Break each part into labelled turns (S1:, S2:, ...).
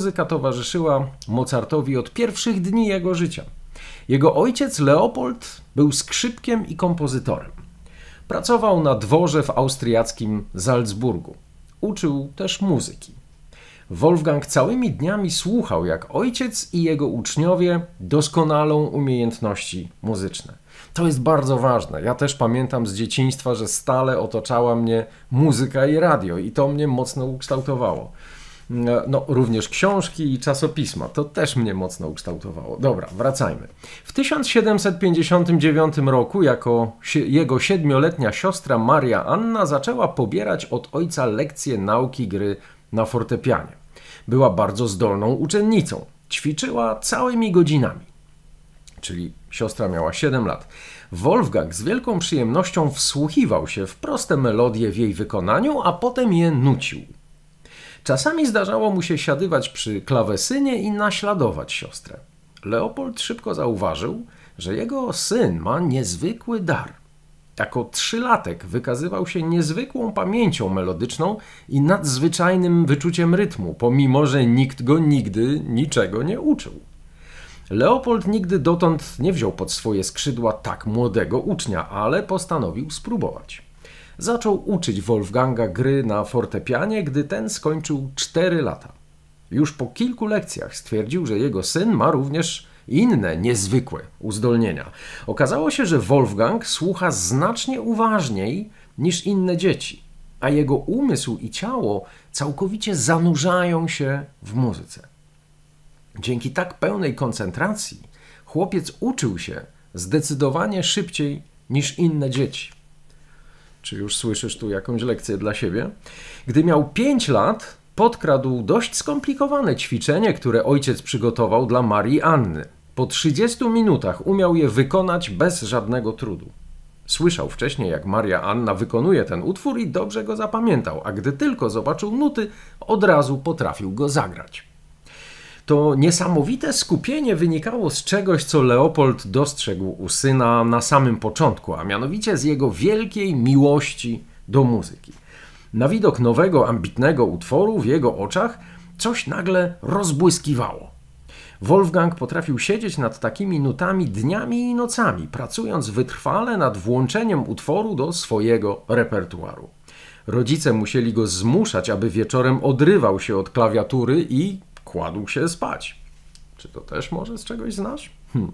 S1: Muzyka towarzyszyła Mozartowi od pierwszych dni jego życia. Jego ojciec Leopold był skrzypkiem i kompozytorem. Pracował na dworze w austriackim Salzburgu. Uczył też muzyki. Wolfgang całymi dniami słuchał, jak ojciec i jego uczniowie doskonalą umiejętności muzyczne. To jest bardzo ważne. Ja też pamiętam z dzieciństwa, że stale otaczała mnie muzyka i radio, i to mnie mocno ukształtowało no, również książki i czasopisma. To też mnie mocno ukształtowało. Dobra, wracajmy. W 1759 roku jako jego siedmioletnia siostra Maria Anna zaczęła pobierać od ojca lekcje nauki gry na fortepianie. Była bardzo zdolną uczennicą. Ćwiczyła całymi godzinami. Czyli siostra miała 7 lat. Wolfgang z wielką przyjemnością wsłuchiwał się w proste melodie w jej wykonaniu, a potem je nucił. Czasami zdarzało mu się siadywać przy klawesynie i naśladować siostrę. Leopold szybko zauważył, że jego syn ma niezwykły dar. Jako trzylatek wykazywał się niezwykłą pamięcią melodyczną i nadzwyczajnym wyczuciem rytmu, pomimo że nikt go nigdy niczego nie uczył. Leopold nigdy dotąd nie wziął pod swoje skrzydła tak młodego ucznia, ale postanowił spróbować zaczął uczyć Wolfganga gry na fortepianie, gdy ten skończył 4 lata. Już po kilku lekcjach stwierdził, że jego syn ma również inne niezwykłe uzdolnienia. Okazało się, że Wolfgang słucha znacznie uważniej niż inne dzieci, a jego umysł i ciało całkowicie zanurzają się w muzyce. Dzięki tak pełnej koncentracji chłopiec uczył się zdecydowanie szybciej niż inne dzieci czy już słyszysz tu jakąś lekcję dla siebie. Gdy miał 5 lat, podkradł dość skomplikowane ćwiczenie, które ojciec przygotował dla Marii Anny. Po 30 minutach umiał je wykonać bez żadnego trudu. Słyszał wcześniej, jak Maria Anna wykonuje ten utwór i dobrze go zapamiętał, a gdy tylko zobaczył nuty, od razu potrafił go zagrać to niesamowite skupienie wynikało z czegoś, co Leopold dostrzegł u syna na samym początku, a mianowicie z jego wielkiej miłości do muzyki. Na widok nowego, ambitnego utworu w jego oczach coś nagle rozbłyskiwało. Wolfgang potrafił siedzieć nad takimi nutami dniami i nocami, pracując wytrwale nad włączeniem utworu do swojego repertuaru. Rodzice musieli go zmuszać, aby wieczorem odrywał się od klawiatury i kładł się spać. Czy to też może z czegoś znasz? Hm.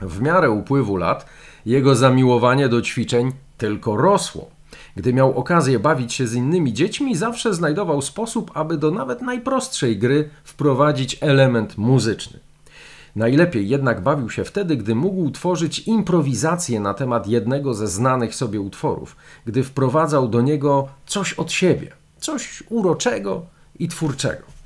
S1: W miarę upływu lat jego zamiłowanie do ćwiczeń tylko rosło. Gdy miał okazję bawić się z innymi dziećmi, zawsze znajdował sposób, aby do nawet najprostszej gry wprowadzić element muzyczny. Najlepiej jednak bawił się wtedy, gdy mógł tworzyć improwizację na temat jednego ze znanych sobie utworów, gdy wprowadzał do niego coś od siebie, coś uroczego i twórczego.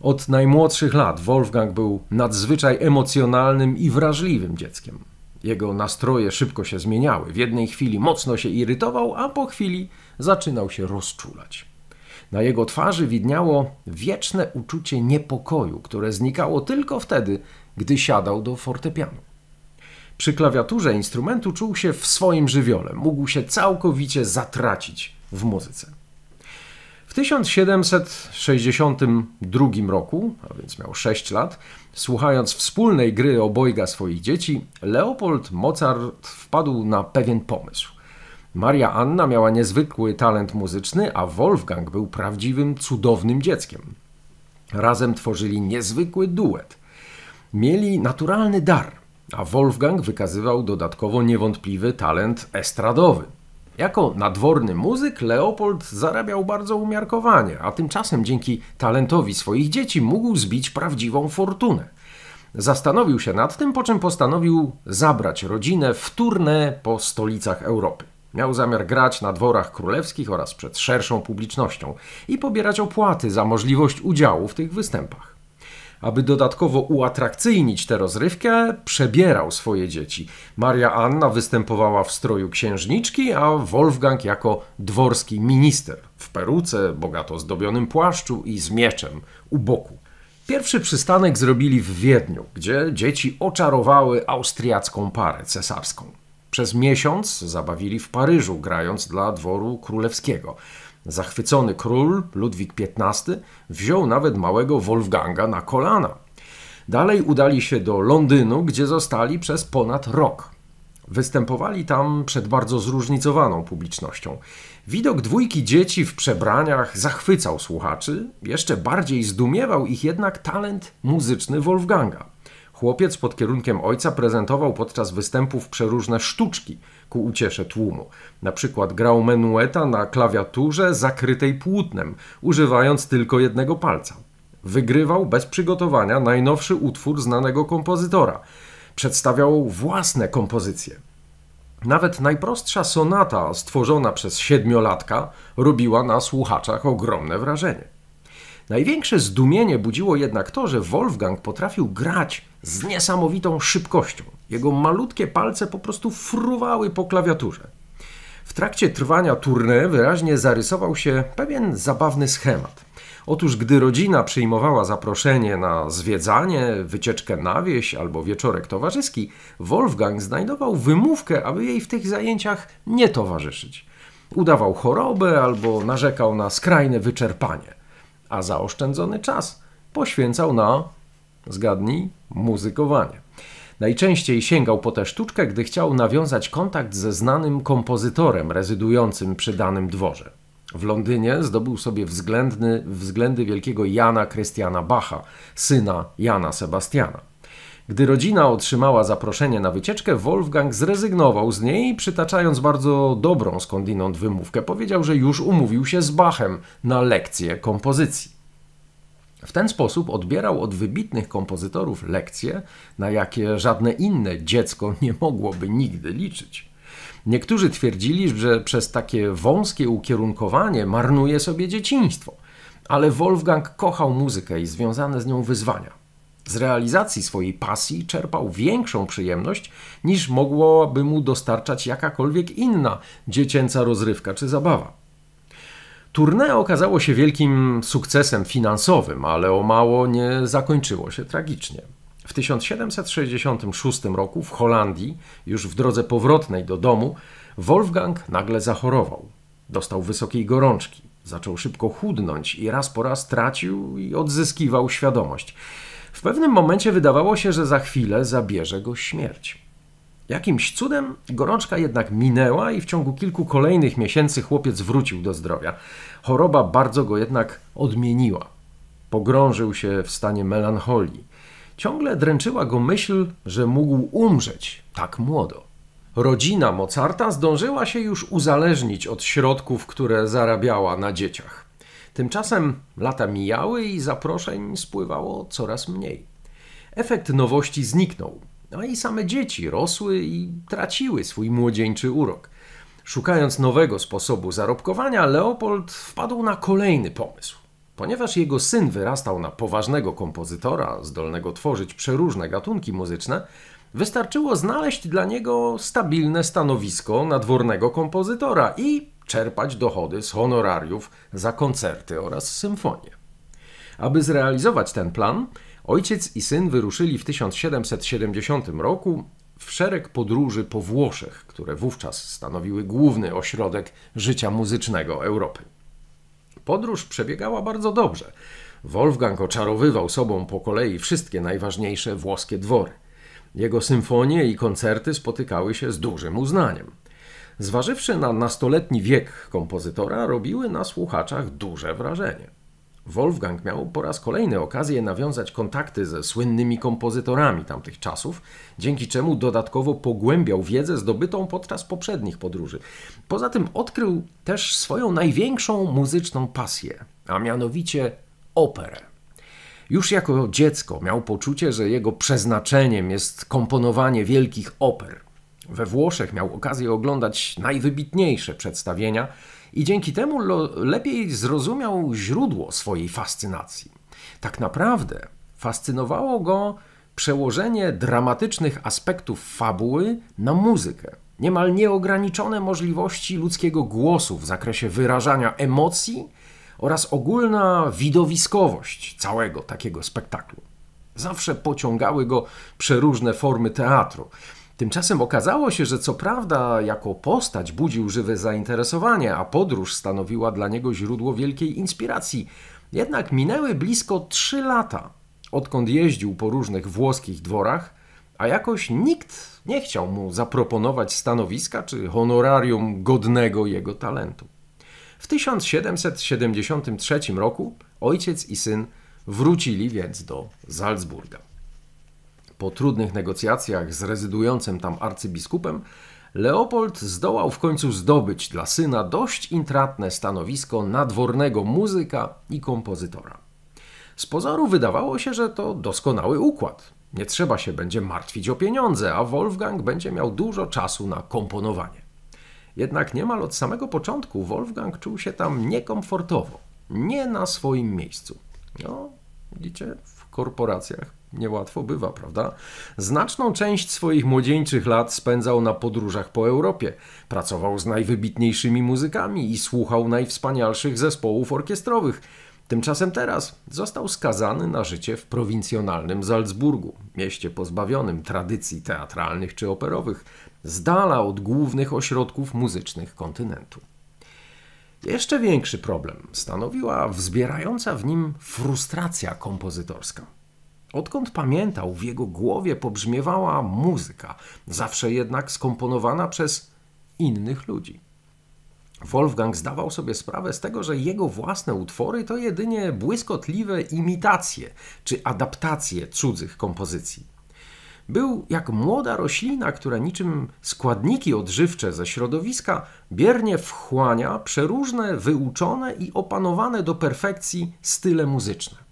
S1: Od najmłodszych lat Wolfgang był nadzwyczaj emocjonalnym i wrażliwym dzieckiem. Jego nastroje szybko się zmieniały. W jednej chwili mocno się irytował, a po chwili zaczynał się rozczulać. Na jego twarzy widniało wieczne uczucie niepokoju, które znikało tylko wtedy, gdy siadał do fortepianu. Przy klawiaturze instrumentu czuł się w swoim żywiole, mógł się całkowicie zatracić w muzyce. 1762 roku, a więc miał 6 lat, słuchając wspólnej gry obojga swoich dzieci, Leopold Mozart wpadł na pewien pomysł. Maria Anna miała niezwykły talent muzyczny, a Wolfgang był prawdziwym, cudownym dzieckiem. Razem tworzyli niezwykły duet. Mieli naturalny dar, a Wolfgang wykazywał dodatkowo niewątpliwy talent estradowy. Jako nadworny muzyk Leopold zarabiał bardzo umiarkowanie, a tymczasem dzięki talentowi swoich dzieci mógł zbić prawdziwą fortunę. Zastanowił się nad tym, po czym postanowił zabrać rodzinę w turnę po stolicach Europy. Miał zamiar grać na dworach królewskich oraz przed szerszą publicznością i pobierać opłaty za możliwość udziału w tych występach aby dodatkowo uatrakcyjnić tę rozrywkę, przebierał swoje dzieci. Maria Anna występowała w stroju księżniczki, a Wolfgang jako dworski minister w peruce, bogato zdobionym płaszczu i z mieczem u boku. Pierwszy przystanek zrobili w Wiedniu, gdzie dzieci oczarowały austriacką parę cesarską. Przez miesiąc zabawili w Paryżu, grając dla dworu królewskiego. Zachwycony król Ludwik XV wziął nawet małego Wolfganga na kolana. Dalej udali się do Londynu, gdzie zostali przez ponad rok. Występowali tam przed bardzo zróżnicowaną publicznością. Widok dwójki dzieci w przebraniach zachwycał słuchaczy, jeszcze bardziej zdumiewał ich jednak talent muzyczny Wolfganga. Chłopiec pod kierunkiem ojca prezentował podczas występów przeróżne sztuczki ku uciesze tłumu. Na przykład grał menueta na klawiaturze zakrytej płótnem, używając tylko jednego palca. Wygrywał bez przygotowania najnowszy utwór znanego kompozytora. Przedstawiał własne kompozycje. Nawet najprostsza sonata stworzona przez siedmiolatka robiła na słuchaczach ogromne wrażenie. Największe zdumienie budziło jednak to, że Wolfgang potrafił grać z niesamowitą szybkością. Jego malutkie palce po prostu fruwały po klawiaturze. W trakcie trwania tournée wyraźnie zarysował się pewien zabawny schemat. Otóż gdy rodzina przyjmowała zaproszenie na zwiedzanie, wycieczkę na wieś albo wieczorek towarzyski, Wolfgang znajdował wymówkę, aby jej w tych zajęciach nie towarzyszyć. Udawał chorobę albo narzekał na skrajne wyczerpanie, a zaoszczędzony czas poświęcał na Zgadnij, muzykowanie. Najczęściej sięgał po tę sztuczkę, gdy chciał nawiązać kontakt ze znanym kompozytorem rezydującym przy danym dworze. W Londynie zdobył sobie względny, względy wielkiego Jana Christiana Bacha, syna Jana Sebastiana. Gdy rodzina otrzymała zaproszenie na wycieczkę, Wolfgang zrezygnował z niej, przytaczając bardzo dobrą skądinąd wymówkę. Powiedział, że już umówił się z Bachem na lekcję kompozycji. W ten sposób odbierał od wybitnych kompozytorów lekcje, na jakie żadne inne dziecko nie mogłoby nigdy liczyć. Niektórzy twierdzili, że przez takie wąskie ukierunkowanie marnuje sobie dzieciństwo, ale Wolfgang kochał muzykę i związane z nią wyzwania. Z realizacji swojej pasji czerpał większą przyjemność niż mogłaby mu dostarczać jakakolwiek inna dziecięca rozrywka czy zabawa. Tournée okazało się wielkim sukcesem finansowym, ale o mało nie zakończyło się tragicznie. W 1766 roku w Holandii, już w drodze powrotnej do domu, Wolfgang nagle zachorował. Dostał wysokiej gorączki, zaczął szybko chudnąć i raz po raz tracił i odzyskiwał świadomość. W pewnym momencie wydawało się, że za chwilę zabierze go śmierć. Jakimś cudem gorączka jednak minęła i w ciągu kilku kolejnych miesięcy chłopiec wrócił do zdrowia. Choroba bardzo go jednak odmieniła. Pogrążył się w stanie melancholii. Ciągle dręczyła go myśl, że mógł umrzeć tak młodo. Rodzina Mozarta zdążyła się już uzależnić od środków, które zarabiała na dzieciach. Tymczasem lata mijały i zaproszeń spływało coraz mniej. Efekt nowości zniknął. No i same dzieci rosły i traciły swój młodzieńczy urok. Szukając nowego sposobu zarobkowania, Leopold wpadł na kolejny pomysł. Ponieważ jego syn wyrastał na poważnego kompozytora, zdolnego tworzyć przeróżne gatunki muzyczne, wystarczyło znaleźć dla niego stabilne stanowisko nadwornego kompozytora i czerpać dochody z honorariów za koncerty oraz symfonie. Aby zrealizować ten plan, Ojciec i syn wyruszyli w 1770 roku w szereg podróży po Włoszech, które wówczas stanowiły główny ośrodek życia muzycznego Europy. Podróż przebiegała bardzo dobrze. Wolfgang oczarowywał sobą po kolei wszystkie najważniejsze włoskie dwory. Jego symfonie i koncerty spotykały się z dużym uznaniem. Zważywszy na nastoletni wiek kompozytora, robiły na słuchaczach duże wrażenie. Wolfgang miał po raz kolejny okazję nawiązać kontakty ze słynnymi kompozytorami tamtych czasów, dzięki czemu dodatkowo pogłębiał wiedzę zdobytą podczas poprzednich podróży. Poza tym odkrył też swoją największą muzyczną pasję, a mianowicie operę. Już jako dziecko miał poczucie, że jego przeznaczeniem jest komponowanie wielkich oper. We Włoszech miał okazję oglądać najwybitniejsze przedstawienia i dzięki temu lepiej zrozumiał źródło swojej fascynacji. Tak naprawdę fascynowało go przełożenie dramatycznych aspektów fabuły na muzykę. Niemal nieograniczone możliwości ludzkiego głosu w zakresie wyrażania emocji oraz ogólna widowiskowość całego takiego spektaklu. Zawsze pociągały go przeróżne formy teatru, Tymczasem okazało się, że co prawda jako postać budził żywe zainteresowanie, a podróż stanowiła dla niego źródło wielkiej inspiracji. Jednak minęły blisko trzy lata, odkąd jeździł po różnych włoskich dworach, a jakoś nikt nie chciał mu zaproponować stanowiska czy honorarium godnego jego talentu. W 1773 roku ojciec i syn wrócili więc do Salzburga. Po trudnych negocjacjach z rezydującym tam arcybiskupem, Leopold zdołał w końcu zdobyć dla syna dość intratne stanowisko nadwornego muzyka i kompozytora. Z pozoru wydawało się, że to doskonały układ. Nie trzeba się będzie martwić o pieniądze, a Wolfgang będzie miał dużo czasu na komponowanie. Jednak niemal od samego początku Wolfgang czuł się tam niekomfortowo, nie na swoim miejscu. No, widzicie, w korporacjach Niełatwo bywa, prawda? Znaczną część swoich młodzieńczych lat spędzał na podróżach po Europie. Pracował z najwybitniejszymi muzykami i słuchał najwspanialszych zespołów orkiestrowych. Tymczasem teraz został skazany na życie w prowincjonalnym Salzburgu, mieście pozbawionym tradycji teatralnych czy operowych, z dala od głównych ośrodków muzycznych kontynentu. Jeszcze większy problem stanowiła wzbierająca w nim frustracja kompozytorska. Odkąd pamiętał, w jego głowie pobrzmiewała muzyka, zawsze jednak skomponowana przez innych ludzi. Wolfgang zdawał sobie sprawę z tego, że jego własne utwory to jedynie błyskotliwe imitacje czy adaptacje cudzych kompozycji. Był jak młoda roślina, która niczym składniki odżywcze ze środowiska biernie wchłania przeróżne, wyuczone i opanowane do perfekcji style muzyczne.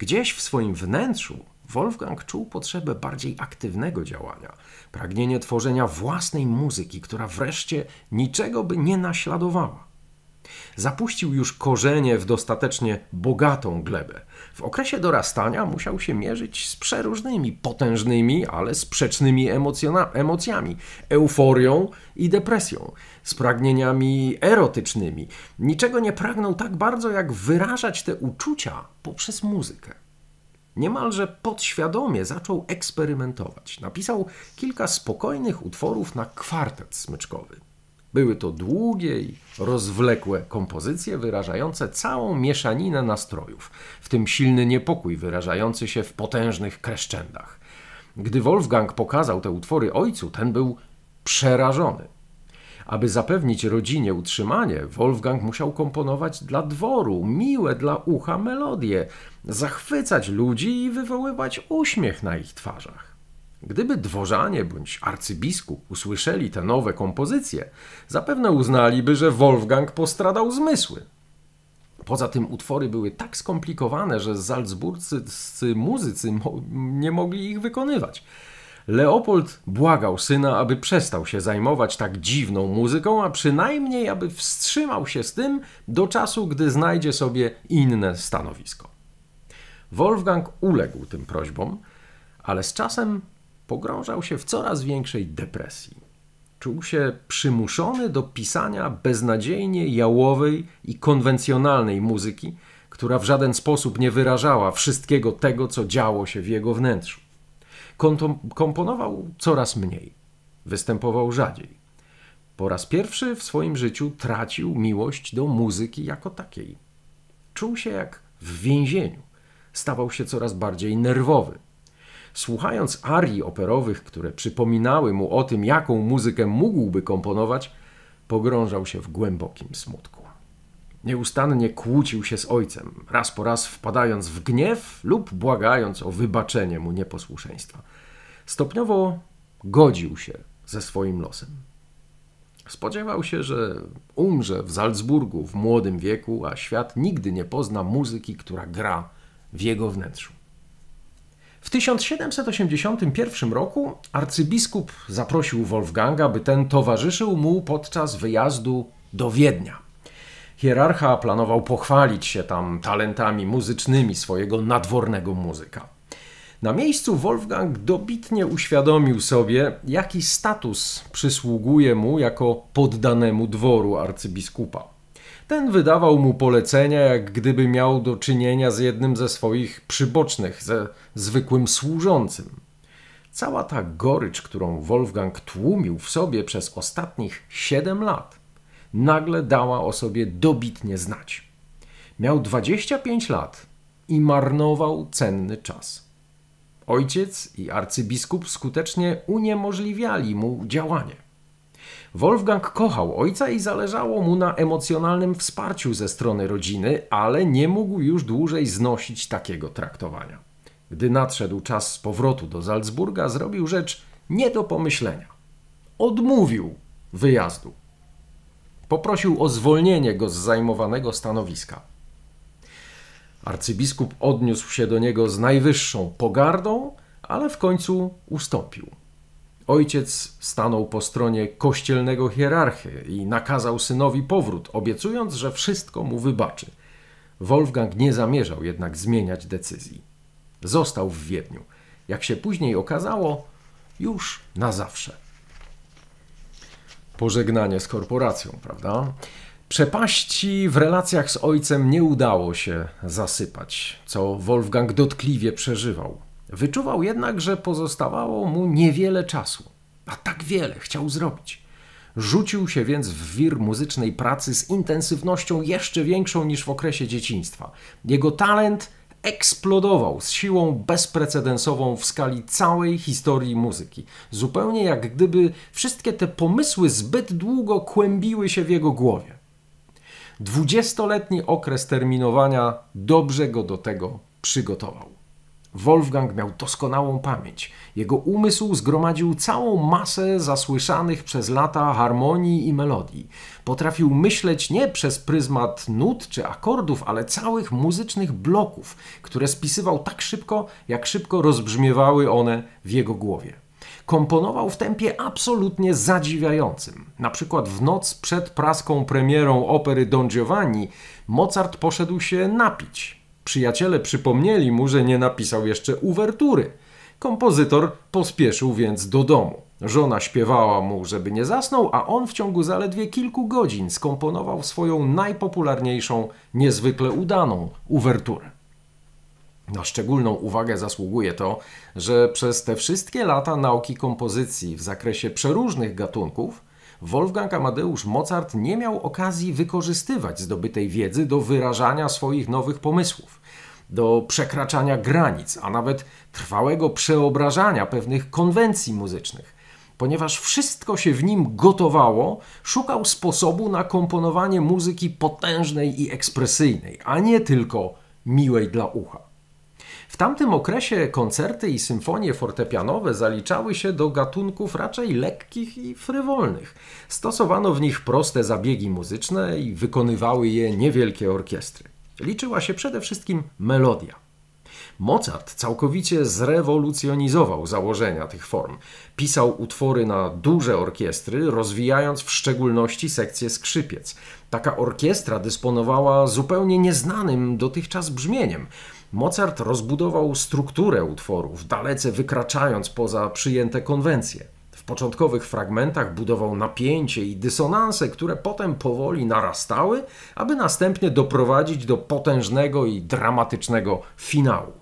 S1: Gdzieś w swoim wnętrzu Wolfgang czuł potrzebę bardziej aktywnego działania, pragnienie tworzenia własnej muzyki, która wreszcie niczego by nie naśladowała. Zapuścił już korzenie w dostatecznie bogatą glebę, w okresie dorastania musiał się mierzyć z przeróżnymi, potężnymi, ale sprzecznymi emocjami, euforią i depresją, z pragnieniami erotycznymi. Niczego nie pragnął tak bardzo, jak wyrażać te uczucia poprzez muzykę niemalże podświadomie zaczął eksperymentować. Napisał kilka spokojnych utworów na kwartet smyczkowy. Były to długie i rozwlekłe kompozycje wyrażające całą mieszaninę nastrojów, w tym silny niepokój wyrażający się w potężnych kreszczędach. Gdy Wolfgang pokazał te utwory ojcu, ten był przerażony. Aby zapewnić rodzinie utrzymanie, Wolfgang musiał komponować dla dworu miłe dla ucha melodie, zachwycać ludzi i wywoływać uśmiech na ich twarzach. Gdyby dworzanie bądź arcybiskup usłyszeli te nowe kompozycje, zapewne uznaliby, że Wolfgang postradał zmysły. Poza tym utwory były tak skomplikowane, że salzburgcy muzycy nie mogli ich wykonywać. Leopold błagał syna, aby przestał się zajmować tak dziwną muzyką, a przynajmniej aby wstrzymał się z tym do czasu, gdy znajdzie sobie inne stanowisko. Wolfgang uległ tym prośbom, ale z czasem pogrążał się w coraz większej depresji. Czuł się przymuszony do pisania beznadziejnie jałowej i konwencjonalnej muzyki, która w żaden sposób nie wyrażała wszystkiego tego, co działo się w jego wnętrzu. komponował coraz mniej, występował rzadziej. Po raz pierwszy w swoim życiu tracił miłość do muzyki jako takiej. Czuł się jak w więzieniu. Stawał się coraz bardziej nerwowy Słuchając arii operowych, które przypominały mu o tym, jaką muzykę mógłby komponować, pogrążał się w głębokim smutku. Nieustannie kłócił się z ojcem, raz po raz wpadając w gniew lub błagając o wybaczenie mu nieposłuszeństwa. Stopniowo godził się ze swoim losem. Spodziewał się, że umrze w Salzburgu w młodym wieku, a świat nigdy nie pozna muzyki, która gra w jego wnętrzu. W 1781 roku arcybiskup zaprosił Wolfganga, by ten towarzyszył mu podczas wyjazdu do Wiednia. Hierarcha planował pochwalić się tam talentami muzycznymi swojego nadwornego muzyka. Na miejscu Wolfgang dobitnie uświadomił sobie, jaki status przysługuje mu jako poddanemu dworu arcybiskupa. Ten wydawał mu polecenia, jak gdyby miał do czynienia z jednym ze swoich przybocznych, ze zwykłym służącym. Cała ta gorycz, którą Wolfgang tłumił w sobie przez ostatnich siedem lat, nagle dała o sobie dobitnie znać. Miał 25 lat i marnował cenny czas. Ojciec i arcybiskup skutecznie uniemożliwiali mu działanie. Wolfgang kochał ojca i zależało mu na emocjonalnym wsparciu ze strony rodziny, ale nie mógł już dłużej znosić takiego traktowania. Gdy nadszedł czas powrotu do Salzburga, zrobił rzecz nie do pomyślenia. Odmówił wyjazdu. Poprosił o zwolnienie go z zajmowanego stanowiska. Arcybiskup odniósł się do niego z najwyższą pogardą, ale w końcu ustąpił. Ojciec stanął po stronie kościelnego hierarchy i nakazał synowi powrót, obiecując, że wszystko mu wybaczy. Wolfgang nie zamierzał jednak zmieniać decyzji. Został w Wiedniu. Jak się później okazało, już na zawsze. Pożegnanie z korporacją, prawda? Przepaści w relacjach z ojcem nie udało się zasypać, co Wolfgang dotkliwie przeżywał. Wyczuwał jednak, że pozostawało mu niewiele czasu, a tak wiele chciał zrobić. Rzucił się więc w wir muzycznej pracy z intensywnością jeszcze większą niż w okresie dzieciństwa. Jego talent eksplodował z siłą bezprecedensową w skali całej historii muzyki. Zupełnie jak gdyby wszystkie te pomysły zbyt długo kłębiły się w jego głowie. Dwudziestoletni okres terminowania dobrze go do tego przygotował. Wolfgang miał doskonałą pamięć. Jego umysł zgromadził całą masę zasłyszanych przez lata harmonii i melodii. Potrafił myśleć nie przez pryzmat nut czy akordów, ale całych muzycznych bloków, które spisywał tak szybko, jak szybko rozbrzmiewały one w jego głowie. Komponował w tempie absolutnie zadziwiającym. Na przykład w noc przed praską premierą opery Don Giovanni Mozart poszedł się napić Przyjaciele przypomnieli mu, że nie napisał jeszcze uwertury. Kompozytor pospieszył więc do domu. Żona śpiewała mu, żeby nie zasnął, a on w ciągu zaledwie kilku godzin skomponował swoją najpopularniejszą, niezwykle udaną uwerturę. Na szczególną uwagę zasługuje to, że przez te wszystkie lata nauki kompozycji w zakresie przeróżnych gatunków Wolfgang Amadeusz Mozart nie miał okazji wykorzystywać zdobytej wiedzy do wyrażania swoich nowych pomysłów do przekraczania granic, a nawet trwałego przeobrażania pewnych konwencji muzycznych. Ponieważ wszystko się w nim gotowało, szukał sposobu na komponowanie muzyki potężnej i ekspresyjnej, a nie tylko miłej dla ucha. W tamtym okresie koncerty i symfonie fortepianowe zaliczały się do gatunków raczej lekkich i frywolnych. Stosowano w nich proste zabiegi muzyczne i wykonywały je niewielkie orkiestry liczyła się przede wszystkim melodia. Mozart całkowicie zrewolucjonizował założenia tych form. Pisał utwory na duże orkiestry, rozwijając w szczególności sekcję skrzypiec. Taka orkiestra dysponowała zupełnie nieznanym dotychczas brzmieniem. Mozart rozbudował strukturę utworów, dalece wykraczając poza przyjęte konwencje początkowych fragmentach budował napięcie i dysonanse, które potem powoli narastały, aby następnie doprowadzić do potężnego i dramatycznego finału.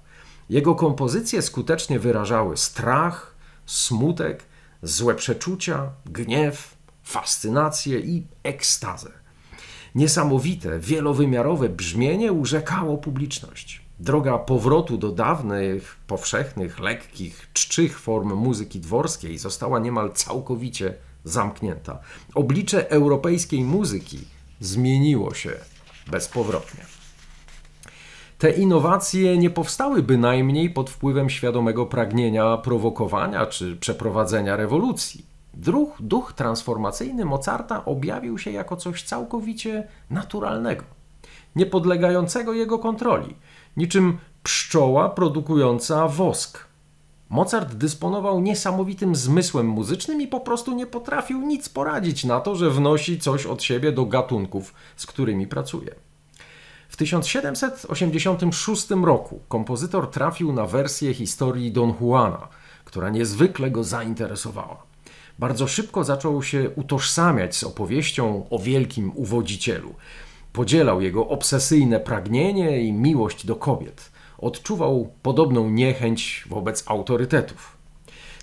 S1: Jego kompozycje skutecznie wyrażały strach, smutek, złe przeczucia, gniew, fascynację i ekstazę. Niesamowite, wielowymiarowe brzmienie urzekało publiczność. Droga powrotu do dawnych, powszechnych, lekkich, czczych form muzyki dworskiej została niemal całkowicie zamknięta. Oblicze europejskiej muzyki zmieniło się bezpowrotnie. Te innowacje nie powstały bynajmniej pod wpływem świadomego pragnienia prowokowania czy przeprowadzenia rewolucji. Druch, duch transformacyjny Mozarta objawił się jako coś całkowicie naturalnego, niepodlegającego jego kontroli, niczym pszczoła produkująca wosk. Mozart dysponował niesamowitym zmysłem muzycznym i po prostu nie potrafił nic poradzić na to, że wnosi coś od siebie do gatunków, z którymi pracuje. W 1786 roku kompozytor trafił na wersję historii Don Juana, która niezwykle go zainteresowała. Bardzo szybko zaczął się utożsamiać z opowieścią o wielkim uwodzicielu. Podzielał jego obsesyjne pragnienie i miłość do kobiet. Odczuwał podobną niechęć wobec autorytetów.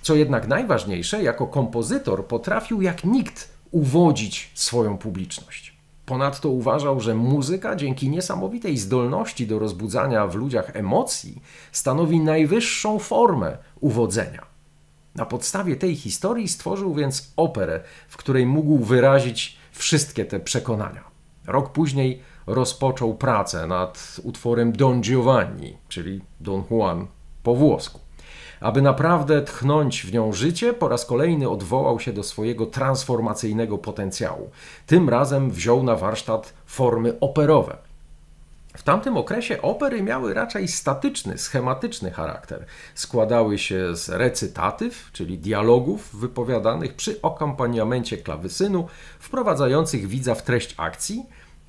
S1: Co jednak najważniejsze, jako kompozytor potrafił jak nikt uwodzić swoją publiczność. Ponadto uważał, że muzyka dzięki niesamowitej zdolności do rozbudzania w ludziach emocji stanowi najwyższą formę uwodzenia. Na podstawie tej historii stworzył więc operę, w której mógł wyrazić wszystkie te przekonania. Rok później rozpoczął pracę nad utworem Don Giovanni, czyli Don Juan po włosku. Aby naprawdę tchnąć w nią życie, po raz kolejny odwołał się do swojego transformacyjnego potencjału. Tym razem wziął na warsztat formy operowe. W tamtym okresie opery miały raczej statyczny, schematyczny charakter. Składały się z recytatyw, czyli dialogów wypowiadanych przy akompaniamencie klawesynu, wprowadzających widza w treść akcji,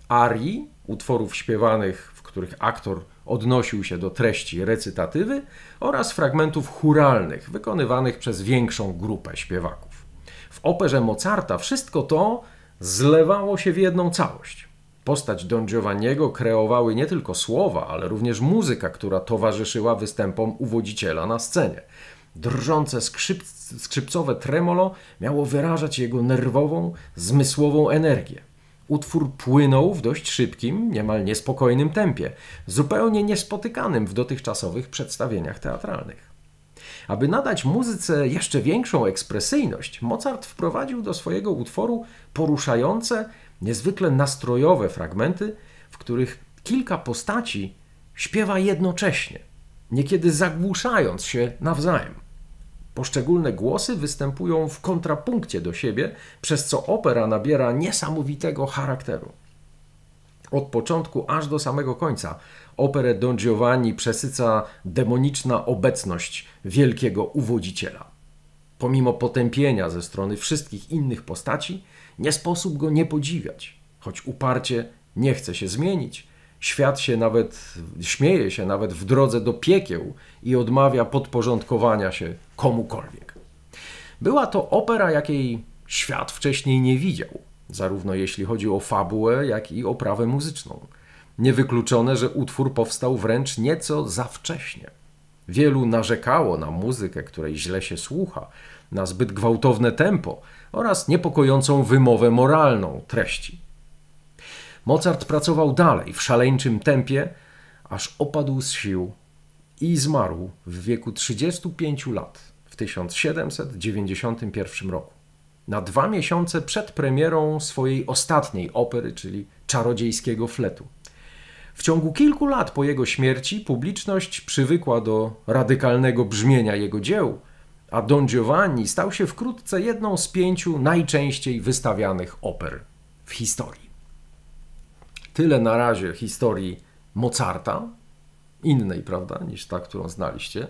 S1: arii, utworów śpiewanych, w których aktor odnosił się do treści recytatywy, oraz fragmentów churalnych, wykonywanych przez większą grupę śpiewaków. W operze Mozarta wszystko to zlewało się w jedną całość. Postać Don Giovanniego kreowały nie tylko słowa, ale również muzyka, która towarzyszyła występom uwodziciela na scenie. Drżące skrzyp skrzypcowe tremolo miało wyrażać jego nerwową, zmysłową energię. Utwór płynął w dość szybkim, niemal niespokojnym tempie, zupełnie niespotykanym w dotychczasowych przedstawieniach teatralnych. Aby nadać muzyce jeszcze większą ekspresyjność, Mozart wprowadził do swojego utworu poruszające, niezwykle nastrojowe fragmenty, w których kilka postaci śpiewa jednocześnie, niekiedy zagłuszając się nawzajem. Poszczególne głosy występują w kontrapunkcie do siebie, przez co opera nabiera niesamowitego charakteru. Od początku aż do samego końca operę Don Giovanni przesyca demoniczna obecność wielkiego uwodziciela. Pomimo potępienia ze strony wszystkich innych postaci, nie sposób go nie podziwiać, choć uparcie nie chce się zmienić. Świat się nawet, śmieje się nawet w drodze do piekieł i odmawia podporządkowania się komukolwiek. Była to opera, jakiej świat wcześniej nie widział, zarówno jeśli chodzi o fabułę, jak i oprawę muzyczną. Niewykluczone, że utwór powstał wręcz nieco za wcześnie. Wielu narzekało na muzykę, której źle się słucha, na zbyt gwałtowne tempo, oraz niepokojącą wymowę moralną treści. Mozart pracował dalej w szaleńczym tempie, aż opadł z sił i zmarł w wieku 35 lat w 1791 roku, na dwa miesiące przed premierą swojej ostatniej opery, czyli Czarodziejskiego Fletu. W ciągu kilku lat po jego śmierci publiczność przywykła do radykalnego brzmienia jego dzieł, a Don Giovanni stał się wkrótce jedną z pięciu najczęściej wystawianych oper w historii. Tyle na razie historii Mozarta, innej, prawda, niż ta, którą znaliście.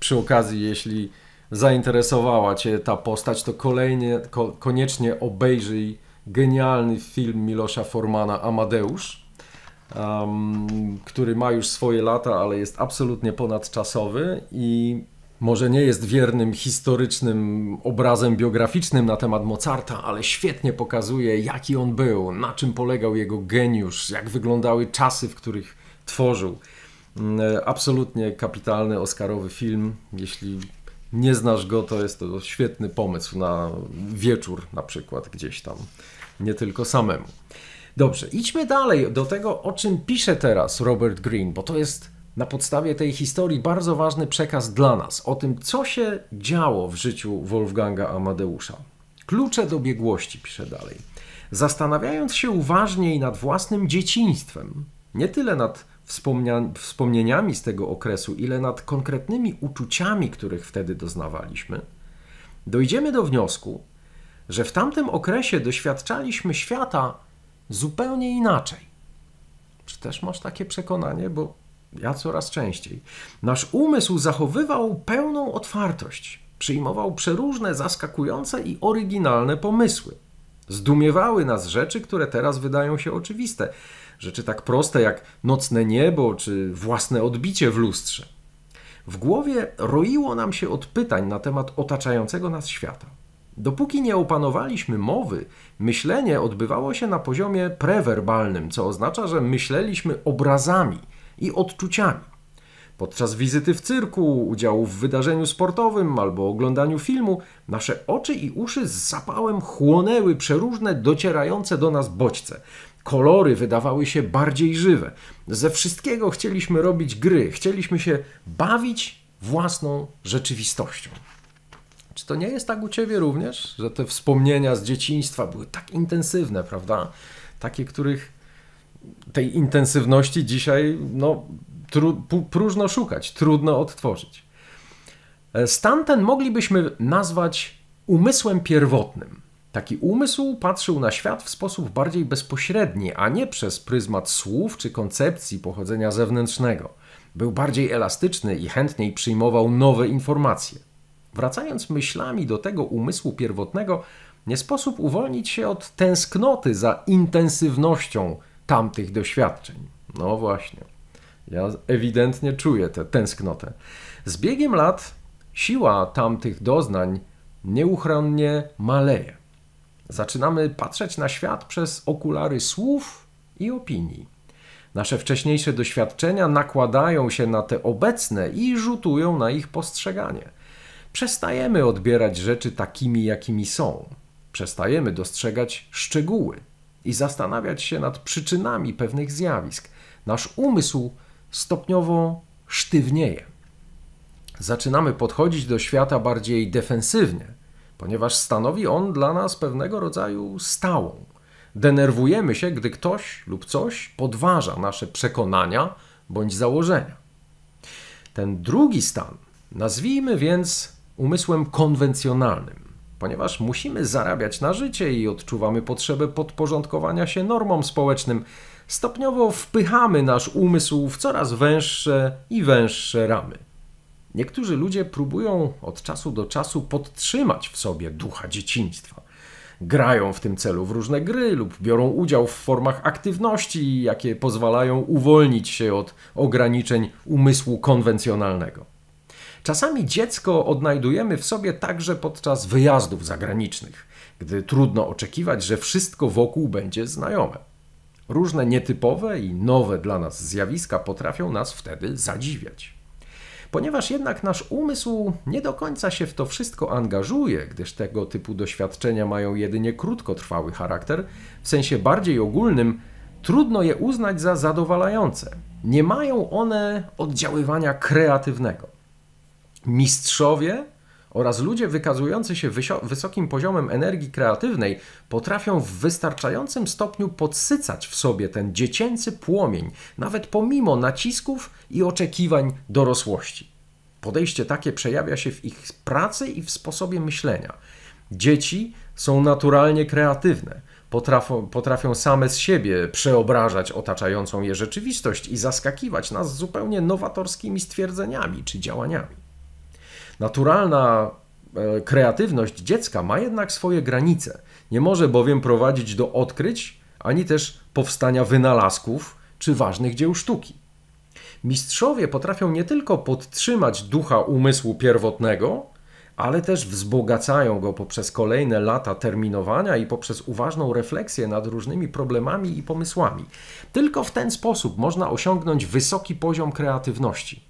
S1: Przy okazji, jeśli zainteresowała Cię ta postać, to kolejnie, ko koniecznie obejrzyj genialny film Milosza Formana Amadeusz, um, który ma już swoje lata, ale jest absolutnie ponadczasowy i może nie jest wiernym historycznym obrazem biograficznym na temat Mozarta, ale świetnie pokazuje, jaki on był, na czym polegał jego geniusz, jak wyglądały czasy, w których tworzył. Mm, e, absolutnie kapitalny Oscarowy film. Jeśli nie znasz go, to jest to świetny pomysł na wieczór, na przykład gdzieś tam, nie tylko samemu. Dobrze, idźmy dalej do tego, o czym pisze teraz Robert Greene, bo to jest na podstawie tej historii bardzo ważny przekaz dla nas o tym, co się działo w życiu Wolfganga Amadeusza. Klucze do biegłości, pisze dalej. Zastanawiając się uważniej nad własnym dzieciństwem, nie tyle nad wspomnieniami z tego okresu, ile nad konkretnymi uczuciami, których wtedy doznawaliśmy, dojdziemy do wniosku, że w tamtym okresie doświadczaliśmy świata zupełnie inaczej. Czy też masz takie przekonanie, bo ja coraz częściej. Nasz umysł zachowywał pełną otwartość, przyjmował przeróżne, zaskakujące i oryginalne pomysły. Zdumiewały nas rzeczy, które teraz wydają się oczywiste. Rzeczy tak proste jak nocne niebo czy własne odbicie w lustrze. W głowie roiło nam się od pytań na temat otaczającego nas świata. Dopóki nie opanowaliśmy mowy, myślenie odbywało się na poziomie prewerbalnym, co oznacza, że myśleliśmy obrazami – i odczuciami. Podczas wizyty w cyrku, udziału w wydarzeniu sportowym albo oglądaniu filmu, nasze oczy i uszy z zapałem chłonęły przeróżne docierające do nas bodźce. Kolory wydawały się bardziej żywe. Ze wszystkiego chcieliśmy robić gry, chcieliśmy się bawić własną rzeczywistością. Czy to nie jest tak u ciebie również, że te wspomnienia z dzieciństwa były tak intensywne, prawda? Takie, których tej intensywności dzisiaj no, tru, próżno szukać, trudno odtworzyć. E, stan ten moglibyśmy nazwać umysłem pierwotnym. Taki umysł patrzył na świat w sposób bardziej bezpośredni, a nie przez pryzmat słów czy koncepcji pochodzenia zewnętrznego. Był bardziej elastyczny i chętniej przyjmował nowe informacje. Wracając myślami do tego umysłu pierwotnego, nie sposób uwolnić się od tęsknoty za intensywnością tamtych doświadczeń. No właśnie. Ja ewidentnie czuję tę tęsknotę. Z biegiem lat siła tamtych doznań nieuchronnie maleje. Zaczynamy patrzeć na świat przez okulary słów i opinii. Nasze wcześniejsze doświadczenia nakładają się na te obecne i rzutują na ich postrzeganie. Przestajemy odbierać rzeczy takimi, jakimi są. Przestajemy dostrzegać szczegóły i zastanawiać się nad przyczynami pewnych zjawisk. Nasz umysł stopniowo sztywnieje. Zaczynamy podchodzić do świata bardziej defensywnie, ponieważ stanowi on dla nas pewnego rodzaju stałą. Denerwujemy się, gdy ktoś lub coś podważa nasze przekonania bądź założenia. Ten drugi stan nazwijmy więc umysłem konwencjonalnym ponieważ musimy zarabiać na życie i odczuwamy potrzebę podporządkowania się normom społecznym. Stopniowo wpychamy nasz umysł w coraz węższe i węższe ramy. Niektórzy ludzie próbują od czasu do czasu podtrzymać w sobie ducha dzieciństwa. Grają w tym celu w różne gry lub biorą udział w formach aktywności, jakie pozwalają uwolnić się od ograniczeń umysłu konwencjonalnego. Czasami dziecko odnajdujemy w sobie także podczas wyjazdów zagranicznych, gdy trudno oczekiwać, że wszystko wokół będzie znajome. Różne nietypowe i nowe dla nas zjawiska potrafią nas wtedy zadziwiać. Ponieważ jednak nasz umysł nie do końca się w to wszystko angażuje, gdyż tego typu doświadczenia mają jedynie krótkotrwały charakter, w sensie bardziej ogólnym, trudno je uznać za zadowalające. Nie mają one oddziaływania kreatywnego. Mistrzowie oraz ludzie wykazujący się wysokim poziomem energii kreatywnej potrafią w wystarczającym stopniu podsycać w sobie ten dziecięcy płomień, nawet pomimo nacisków i oczekiwań dorosłości. Podejście takie przejawia się w ich pracy i w sposobie myślenia. Dzieci są naturalnie kreatywne. Potrafią, potrafią same z siebie przeobrażać otaczającą je rzeczywistość i zaskakiwać nas zupełnie nowatorskimi stwierdzeniami czy działaniami. Naturalna e, kreatywność dziecka ma jednak swoje granice. Nie może bowiem prowadzić do odkryć, ani też powstania wynalazków czy ważnych dzieł sztuki. Mistrzowie potrafią nie tylko podtrzymać ducha umysłu pierwotnego, ale też wzbogacają go poprzez kolejne lata terminowania i poprzez uważną refleksję nad różnymi problemami i pomysłami. Tylko w ten sposób można osiągnąć wysoki poziom kreatywności.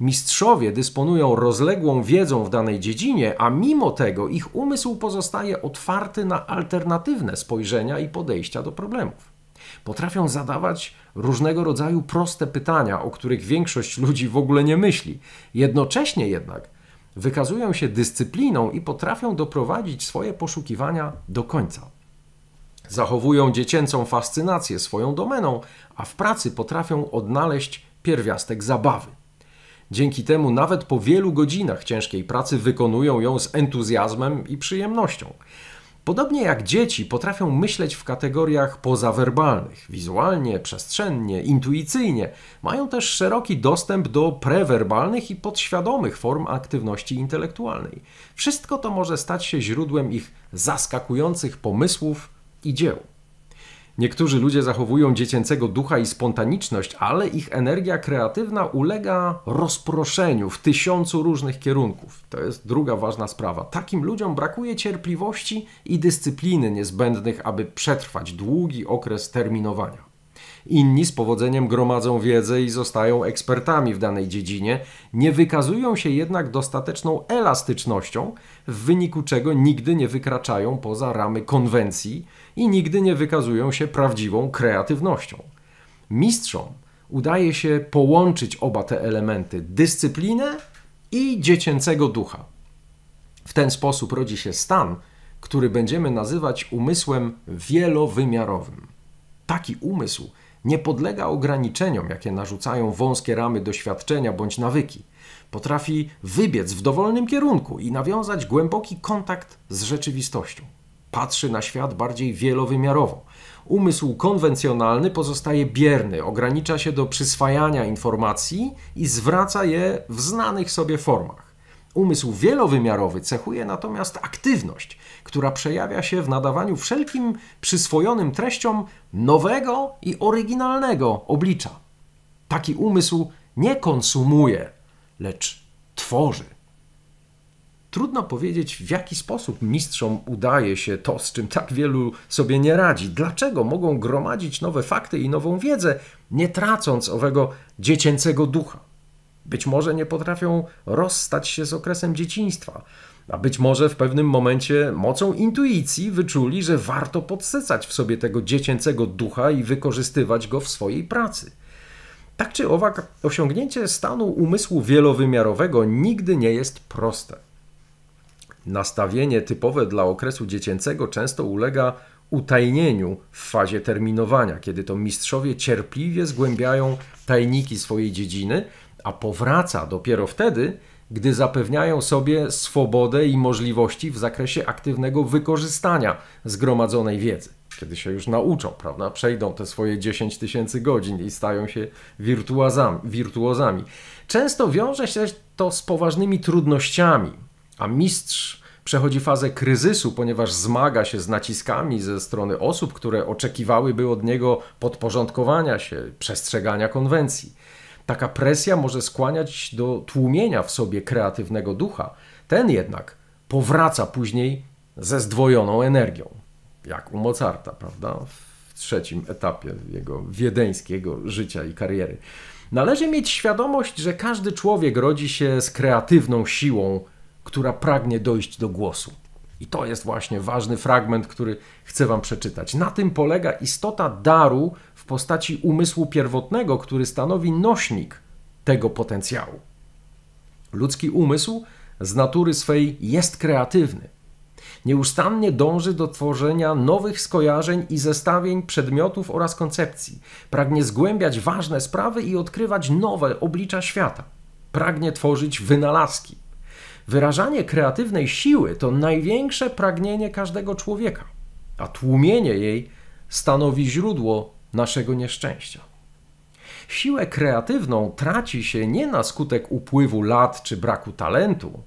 S1: Mistrzowie dysponują rozległą wiedzą w danej dziedzinie, a mimo tego ich umysł pozostaje otwarty na alternatywne spojrzenia i podejścia do problemów. Potrafią zadawać różnego rodzaju proste pytania, o których większość ludzi w ogóle nie myśli. Jednocześnie jednak wykazują się dyscypliną i potrafią doprowadzić swoje poszukiwania do końca. Zachowują dziecięcą fascynację swoją domeną, a w pracy potrafią odnaleźć pierwiastek zabawy. Dzięki temu nawet po wielu godzinach ciężkiej pracy wykonują ją z entuzjazmem i przyjemnością. Podobnie jak dzieci potrafią myśleć w kategoriach pozawerbalnych, wizualnie, przestrzennie, intuicyjnie, mają też szeroki dostęp do prewerbalnych i podświadomych form aktywności intelektualnej. Wszystko to może stać się źródłem ich zaskakujących pomysłów i dzieł. Niektórzy ludzie zachowują dziecięcego ducha i spontaniczność, ale ich energia kreatywna ulega rozproszeniu w tysiącu różnych kierunków. To jest druga ważna sprawa. Takim ludziom brakuje cierpliwości i dyscypliny niezbędnych, aby przetrwać długi okres terminowania. Inni z powodzeniem gromadzą wiedzę i zostają ekspertami w danej dziedzinie, nie wykazują się jednak dostateczną elastycznością, w wyniku czego nigdy nie wykraczają poza ramy konwencji i nigdy nie wykazują się prawdziwą kreatywnością. Mistrzom udaje się połączyć oba te elementy dyscyplinę i dziecięcego ducha. W ten sposób rodzi się stan, który będziemy nazywać umysłem wielowymiarowym. Taki umysł nie podlega ograniczeniom, jakie narzucają wąskie ramy doświadczenia bądź nawyki. Potrafi wybiec w dowolnym kierunku i nawiązać głęboki kontakt z rzeczywistością patrzy na świat bardziej wielowymiarowo. Umysł konwencjonalny pozostaje bierny, ogranicza się do przyswajania informacji i zwraca je w znanych sobie formach. Umysł wielowymiarowy cechuje natomiast aktywność, która przejawia się w nadawaniu wszelkim przyswojonym treściom nowego i oryginalnego oblicza. Taki umysł nie konsumuje, lecz tworzy trudno powiedzieć, w jaki sposób mistrzom udaje się to, z czym tak wielu sobie nie radzi. Dlaczego mogą gromadzić nowe fakty i nową wiedzę, nie tracąc owego dziecięcego ducha? Być może nie potrafią rozstać się z okresem dzieciństwa, a być może w pewnym momencie mocą intuicji wyczuli, że warto podsycać w sobie tego dziecięcego ducha i wykorzystywać go w swojej pracy. Tak czy owak, osiągnięcie stanu umysłu wielowymiarowego nigdy nie jest proste. Nastawienie typowe dla okresu dziecięcego często ulega utajnieniu w fazie terminowania, kiedy to mistrzowie cierpliwie zgłębiają tajniki swojej dziedziny, a powraca dopiero wtedy, gdy zapewniają sobie swobodę i możliwości w zakresie aktywnego wykorzystania zgromadzonej wiedzy. Kiedy się już nauczą, prawda? Przejdą te swoje 10 tysięcy godzin i stają się wirtuozami. Często wiąże się to z poważnymi trudnościami, a mistrz przechodzi fazę kryzysu, ponieważ zmaga się z naciskami ze strony osób, które oczekiwałyby od niego podporządkowania się, przestrzegania konwencji. Taka presja może skłaniać do tłumienia w sobie kreatywnego ducha. Ten jednak powraca później ze zdwojoną energią, jak u Mozarta, prawda? W trzecim etapie jego wiedeńskiego życia i kariery. Należy mieć świadomość, że każdy człowiek rodzi się z kreatywną siłą która pragnie dojść do głosu. I to jest właśnie ważny fragment, który chcę Wam przeczytać. Na tym polega istota daru w postaci umysłu pierwotnego, który stanowi nośnik tego potencjału. Ludzki umysł z natury swej jest kreatywny. Nieustannie dąży do tworzenia nowych skojarzeń i zestawień przedmiotów oraz koncepcji. Pragnie zgłębiać ważne sprawy i odkrywać nowe oblicza świata. Pragnie tworzyć wynalazki Wyrażanie kreatywnej siły to największe pragnienie każdego człowieka, a tłumienie jej stanowi źródło naszego nieszczęścia. Siłę kreatywną traci się nie na skutek upływu lat czy braku talentu,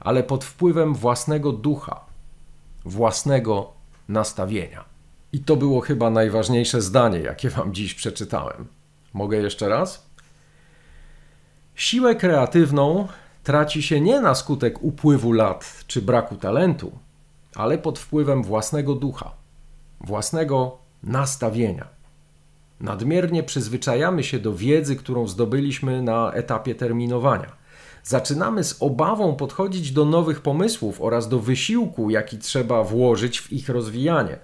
S1: ale pod wpływem własnego ducha, własnego nastawienia. I to było chyba najważniejsze zdanie, jakie Wam dziś przeczytałem. Mogę jeszcze raz? Siłę kreatywną traci się nie na skutek upływu lat czy braku talentu, ale pod wpływem własnego ducha, własnego nastawienia. Nadmiernie przyzwyczajamy się do wiedzy, którą zdobyliśmy na etapie terminowania. Zaczynamy z obawą podchodzić do nowych pomysłów oraz do wysiłku, jaki trzeba włożyć w ich rozwijanie.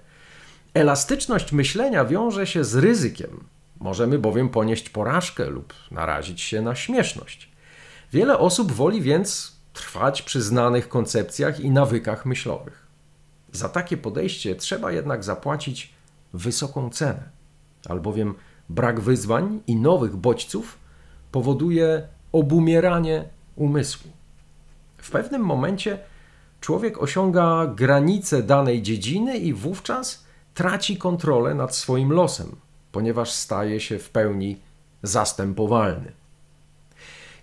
S1: Elastyczność myślenia wiąże się z ryzykiem. Możemy bowiem ponieść porażkę lub narazić się na śmieszność. Wiele osób woli więc trwać przy znanych koncepcjach i nawykach myślowych. Za takie podejście trzeba jednak zapłacić wysoką cenę, albowiem brak wyzwań i nowych bodźców powoduje obumieranie umysłu. W pewnym momencie człowiek osiąga granice danej dziedziny i wówczas traci kontrolę nad swoim losem, ponieważ staje się w pełni zastępowalny.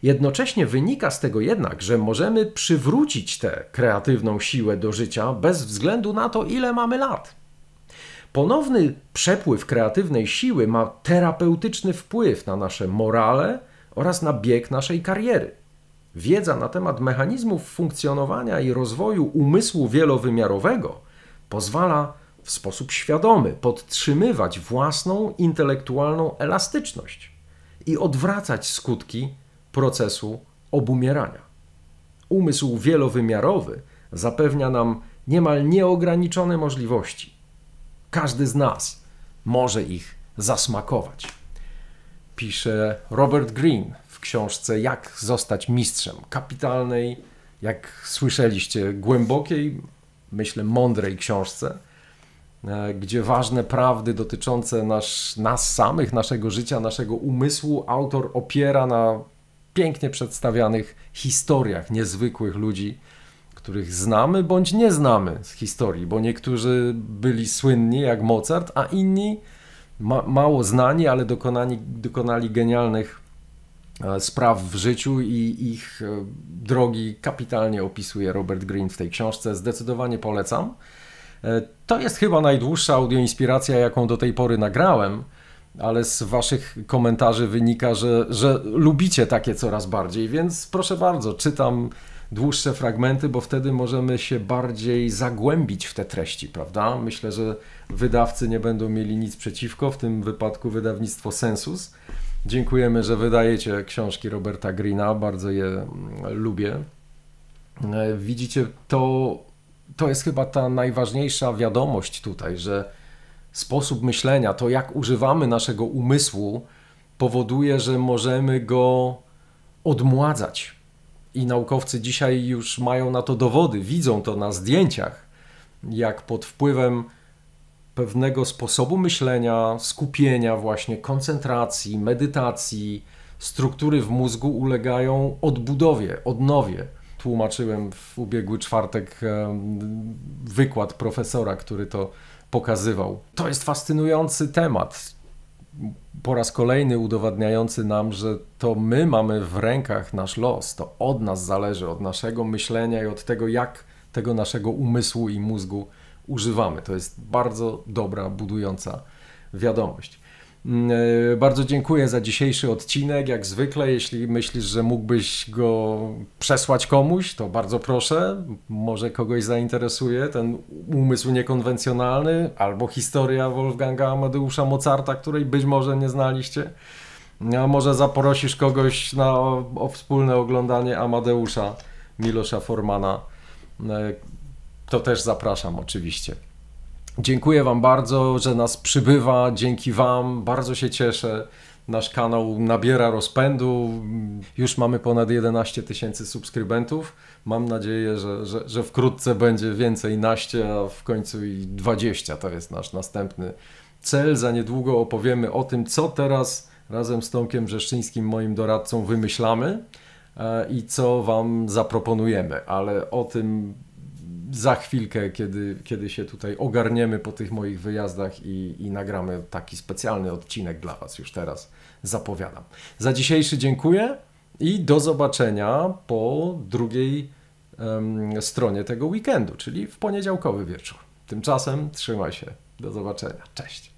S1: Jednocześnie wynika z tego jednak, że możemy przywrócić tę kreatywną siłę do życia bez względu na to, ile mamy lat. Ponowny przepływ kreatywnej siły ma terapeutyczny wpływ na nasze morale oraz na bieg naszej kariery. Wiedza na temat mechanizmów funkcjonowania i rozwoju umysłu wielowymiarowego pozwala w sposób świadomy podtrzymywać własną intelektualną elastyczność i odwracać skutki procesu obumierania. Umysł wielowymiarowy zapewnia nam niemal nieograniczone możliwości. Każdy z nas może ich zasmakować. Pisze Robert Greene w książce Jak zostać mistrzem kapitalnej, jak słyszeliście, głębokiej, myślę mądrej książce, e, gdzie ważne prawdy dotyczące nas, nas samych, naszego życia, naszego umysłu autor opiera na pięknie przedstawianych historiach niezwykłych ludzi, których znamy bądź nie znamy z historii, bo niektórzy byli słynni jak Mozart, a inni ma mało znani, ale dokonani, dokonali genialnych e, spraw w życiu i ich e, drogi kapitalnie opisuje Robert Greene w tej książce. Zdecydowanie polecam. E, to jest chyba najdłuższa audioinspiracja, jaką do tej pory nagrałem ale z waszych komentarzy wynika, że, że lubicie takie coraz bardziej, więc proszę bardzo, czytam dłuższe fragmenty, bo wtedy możemy się bardziej zagłębić w te treści, prawda? Myślę, że wydawcy nie będą mieli nic przeciwko, w tym wypadku wydawnictwo Sensus. Dziękujemy, że wydajecie książki Roberta Greena, bardzo je mm, lubię. E, widzicie, to, to jest chyba ta najważniejsza wiadomość tutaj, że sposób myślenia, to jak używamy naszego umysłu, powoduje, że możemy go odmładzać. I naukowcy dzisiaj już mają na to dowody, widzą to na zdjęciach, jak pod wpływem pewnego sposobu myślenia, skupienia, właśnie koncentracji, medytacji, struktury w mózgu ulegają odbudowie, odnowie. Tłumaczyłem w ubiegły czwartek wykład profesora, który to pokazywał. To jest fascynujący temat. Po raz kolejny udowadniający nam, że to my mamy w rękach nasz los, to od nas zależy, od naszego myślenia i od tego, jak tego naszego umysłu i mózgu używamy. To jest bardzo dobra, budująca wiadomość. Mm, e, bardzo dziękuję za dzisiejszy odcinek. Jak zwykle, jeśli myślisz, że mógłbyś go przesłać komuś, to bardzo proszę. Może kogoś zainteresuje ten umysł niekonwencjonalny albo historia Wolfganga Amadeusza Mozarta, której być może nie znaliście. A może zaprosisz kogoś na, o wspólne oglądanie Amadeusza Milosza Formana. E, to też zapraszam oczywiście. Dziękuję Wam bardzo, że nas przybywa. Dzięki Wam bardzo się cieszę. Nasz kanał nabiera rozpędu. Już mamy ponad 11 tysięcy subskrybentów. Mam nadzieję, że, że, że wkrótce będzie więcej naście, a w końcu i 20. To jest nasz następny cel. Za niedługo opowiemy o tym, co teraz razem z Tomkiem Rzeszczyńskim, moim doradcą, wymyślamy e, i co Wam zaproponujemy, ale o tym za chwilkę, kiedy, kiedy się tutaj ogarniemy po tych moich wyjazdach i, i nagramy taki specjalny odcinek dla Was już teraz zapowiadam. Za dzisiejszy dziękuję i do zobaczenia po drugiej um, stronie tego weekendu, czyli w poniedziałkowy wieczór. Tymczasem trzymaj się. Do zobaczenia. Cześć.